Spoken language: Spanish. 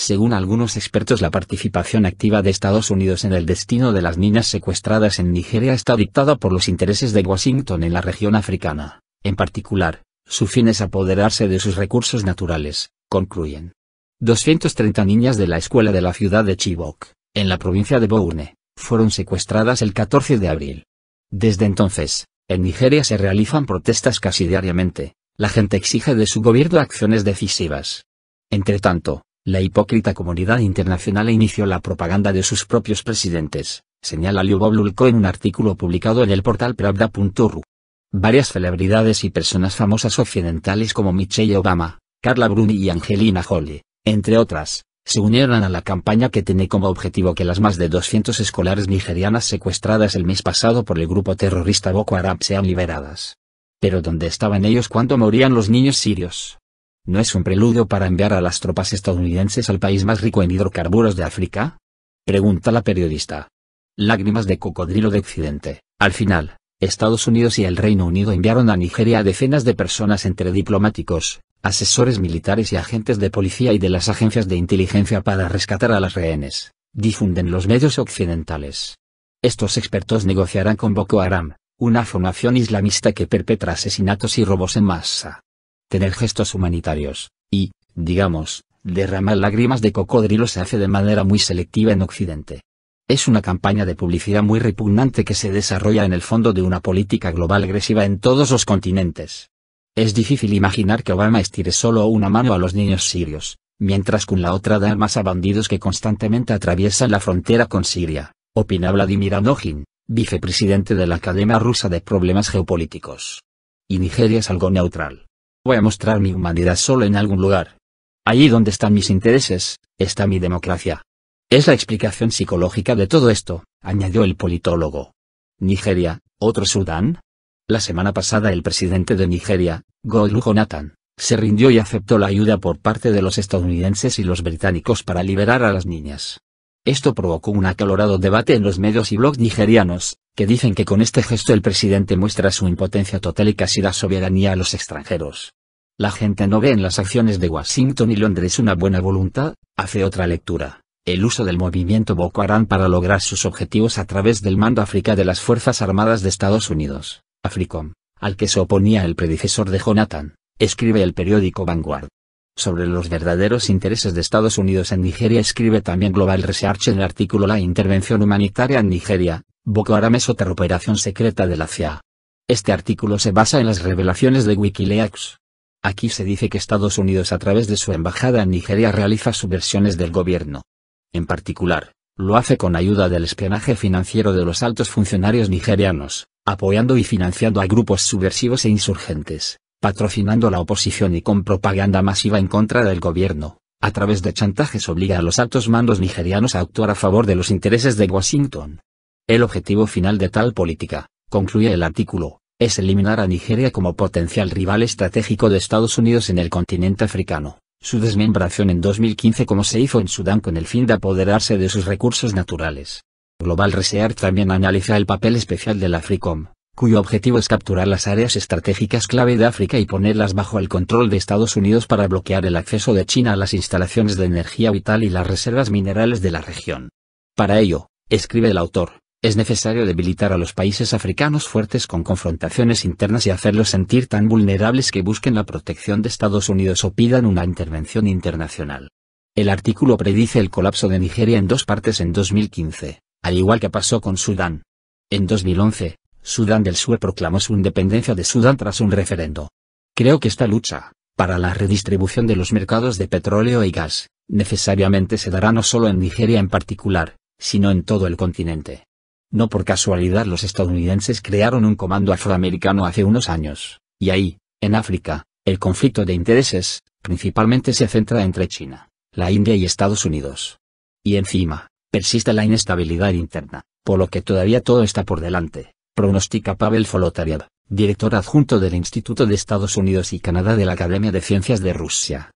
Según algunos expertos, la participación activa de Estados Unidos en el destino de las niñas secuestradas en Nigeria está dictada por los intereses de Washington en la región africana. En particular, su fin es apoderarse de sus recursos naturales, concluyen. 230 niñas de la escuela de la ciudad de Chibok, en la provincia de Boune, fueron secuestradas el 14 de abril. Desde entonces, en Nigeria se realizan protestas casi diariamente, la gente exige de su gobierno acciones decisivas. tanto. La hipócrita comunidad internacional inició la propaganda de sus propios presidentes, señala Lyubov Lulko en un artículo publicado en el portal Pravda.ru. Varias celebridades y personas famosas occidentales como Michelle Obama, Carla Bruni y Angelina Jolie, entre otras, se unieron a la campaña que tiene como objetivo que las más de 200 escolares nigerianas secuestradas el mes pasado por el grupo terrorista Boko Haram sean liberadas. Pero ¿dónde estaban ellos cuando morían los niños sirios? ¿No es un preludio para enviar a las tropas estadounidenses al país más rico en hidrocarburos de África? Pregunta la periodista. Lágrimas de cocodrilo de Occidente. Al final, Estados Unidos y el Reino Unido enviaron a Nigeria a decenas de personas entre diplomáticos, asesores militares y agentes de policía y de las agencias de inteligencia para rescatar a las rehenes, difunden los medios occidentales. Estos expertos negociarán con Boko Haram, una formación islamista que perpetra asesinatos y robos en masa tener gestos humanitarios, y, digamos, derramar lágrimas de cocodrilo se hace de manera muy selectiva en Occidente. Es una campaña de publicidad muy repugnante que se desarrolla en el fondo de una política global agresiva en todos los continentes. Es difícil imaginar que Obama estire solo una mano a los niños sirios, mientras con la otra da armas a bandidos que constantemente atraviesan la frontera con Siria, opina Vladimir Anojin, vicepresidente de la Academia Rusa de Problemas Geopolíticos. Y Nigeria es algo neutral. Voy a mostrar mi humanidad solo en algún lugar. Allí donde están mis intereses, está mi democracia. Es la explicación psicológica de todo esto, añadió el politólogo. Nigeria, otro Sudán. La semana pasada el presidente de Nigeria, Goodluck Jonathan, se rindió y aceptó la ayuda por parte de los estadounidenses y los británicos para liberar a las niñas. Esto provocó un acalorado debate en los medios y blogs nigerianos, que dicen que con este gesto el presidente muestra su impotencia total y casi la soberanía a los extranjeros. La gente no ve en las acciones de Washington y Londres una buena voluntad, hace otra lectura, el uso del movimiento Boko Haram para lograr sus objetivos a través del mando África de las Fuerzas Armadas de Estados Unidos, AFRICOM, al que se oponía el predecesor de Jonathan, escribe el periódico Vanguard. Sobre los verdaderos intereses de Estados Unidos en Nigeria escribe también Global Research en el artículo La intervención humanitaria en Nigeria, Boko Haram es otra operación secreta de la CIA. Este artículo se basa en las revelaciones de Wikileaks. Aquí se dice que Estados Unidos a través de su embajada en Nigeria realiza subversiones del gobierno. En particular, lo hace con ayuda del espionaje financiero de los altos funcionarios nigerianos, apoyando y financiando a grupos subversivos e insurgentes patrocinando la oposición y con propaganda masiva en contra del gobierno, a través de chantajes obliga a los altos mandos nigerianos a actuar a favor de los intereses de Washington. El objetivo final de tal política, concluye el artículo, es eliminar a Nigeria como potencial rival estratégico de Estados Unidos en el continente africano, su desmembración en 2015 como se hizo en Sudán con el fin de apoderarse de sus recursos naturales. Global Research también analiza el papel especial la AFRICOM, cuyo objetivo es capturar las áreas estratégicas clave de África y ponerlas bajo el control de Estados Unidos para bloquear el acceso de China a las instalaciones de energía vital y las reservas minerales de la región. Para ello, escribe el autor, es necesario debilitar a los países africanos fuertes con confrontaciones internas y hacerlos sentir tan vulnerables que busquen la protección de Estados Unidos o pidan una intervención internacional. El artículo predice el colapso de Nigeria en dos partes en 2015, al igual que pasó con Sudán. En 2011, Sudán del Sur proclamó su independencia de Sudán tras un referendo. Creo que esta lucha, para la redistribución de los mercados de petróleo y gas, necesariamente se dará no solo en Nigeria en particular, sino en todo el continente. No por casualidad los estadounidenses crearon un comando afroamericano hace unos años, y ahí, en África, el conflicto de intereses, principalmente se centra entre China, la India y Estados Unidos. Y encima, persiste la inestabilidad interna, por lo que todavía todo está por delante pronostica Pavel Folotariev, director adjunto del Instituto de Estados Unidos y Canadá de la Academia de Ciencias de Rusia.